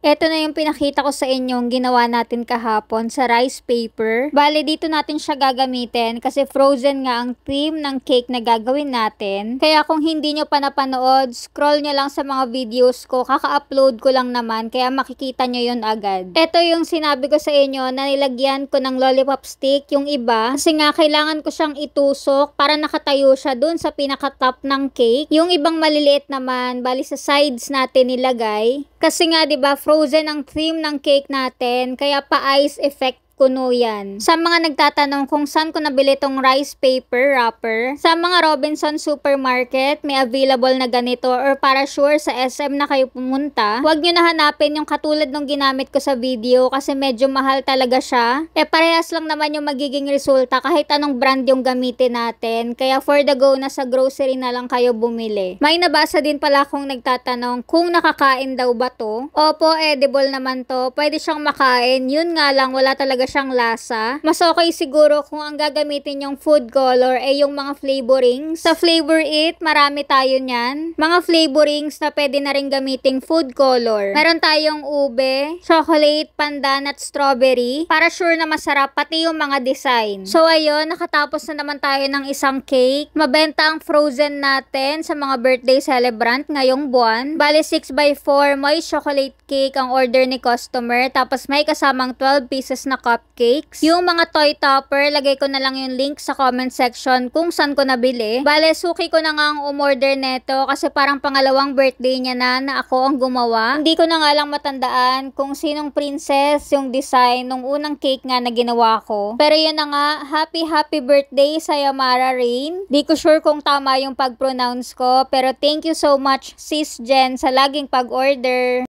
Ito na yung pinakita ko sa inyo, ginawa natin kahapon sa rice paper. Bali, dito natin siya gagamitin kasi frozen nga ang theme ng cake na gagawin natin. Kaya kung hindi nyo pa napanood, scroll nyo lang sa mga videos ko. Kaka-upload ko lang naman, kaya makikita nyo yon agad. Ito yung sinabi ko sa inyo na nilagyan ko ng lollipop stick, yung iba. Kasi nga, kailangan ko siyang itusok para nakatayo siya dun sa pinaka-top ng cake. Yung ibang maliliit naman, bali sa sides natin nilagay. Kasi nga 'di ba frozen ang theme ng cake natin, kaya pa ice effect kuno yan. Sa mga nagtatanong kung saan ko nabili tong rice paper wrapper, sa mga Robinson Supermarket, may available na ganito or para sure sa SM na kayo pumunta, huwag nyo na hanapin yung katulad nung ginamit ko sa video kasi medyo mahal talaga siya. Eh parehas lang naman yung magiging resulta kahit anong brand yung gamitin natin. Kaya for the go na sa grocery na lang kayo bumili. May nabasa din pala akong nagtatanong kung nakakain daw ba to. Opo, edible naman to. Pwede siyang makain. Yun nga lang, wala talaga siyang lasa. Mas okay siguro kung ang gagamitin yung food color ay yung mga flavorings. Sa flavor it, marami tayo niyan. Mga flavorings na pwede na rin gamitin food color. Meron tayong ube, chocolate, pandan at strawberry para sure na masarap pati yung mga design. So ayun, nakatapos na naman tayo ng isang cake. Mabenta ang frozen natin sa mga birthday celebrant ngayong buwan. Bali 6x4 moist chocolate cake ang order ni customer tapos may kasamang 12 pieces na cup cupcakes. Yung mga toy topper, lagay ko na lang yung link sa comment section kung saan ko nabili. Bale, suki ko na nga ang umorder neto kasi parang pangalawang birthday niya na na ako ang gumawa. Hindi ko na nga lang matandaan kung sinong princess yung design nung unang cake nga na ginawa ko. Pero yun na nga, happy happy birthday sa Yamara Rain. Di ko sure kung tama yung pag-pronounce ko pero thank you so much Sis Jen sa laging pag-order.